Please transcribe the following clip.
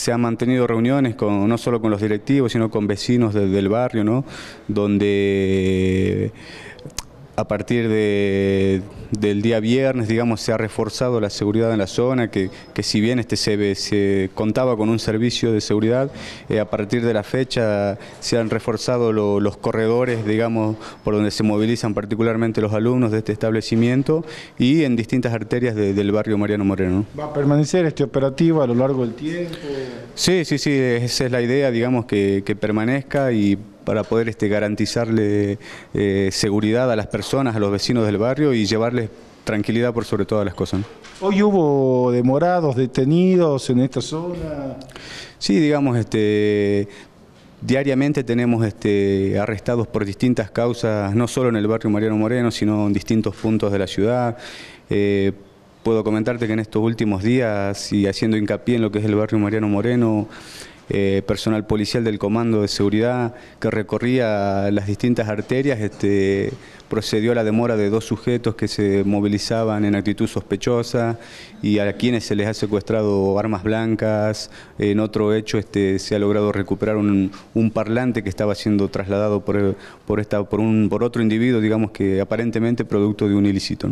Se han mantenido reuniones con, no solo con los directivos, sino con vecinos del barrio, ¿no? donde a partir de, del día viernes, digamos, se ha reforzado la seguridad en la zona, que, si bien este se, contaba con un servicio de seguridad, eh, a partir de la fecha se han reforzado los corredores, digamos, por donde se movilizan particularmente los alumnos de este establecimiento y en distintas arterias del barrio Mariano Moreno. ¿Va a permanecer este operativo a lo largo del tiempo? Sí, sí, sí, esa es la idea, digamos, que, que permanezca y para poder este, garantizarle eh, seguridad a las personas, a los vecinos del barrio y llevarles tranquilidad por sobre todas las cosas. Hoy hubo demorados, detenidos en esta zona. Sí, digamos, este, Diariamente tenemos este, arrestados por distintas causas, no solo en el barrio Mariano Moreno, sino en distintos puntos de la ciudad. Eh, puedo comentarte que en estos últimos días, y haciendo hincapié en lo que es el barrio Mariano Moreno, eh, personal policial del Comando de Seguridad que recorría las distintas arterias, este, procedió a la demora de dos sujetos que se movilizaban en actitud sospechosa y a quienes se les ha secuestrado armas blancas. En otro hecho este, se ha logrado recuperar un, parlante que estaba siendo trasladado por, por, por otro individuo, digamos que aparentemente producto de un ilícito.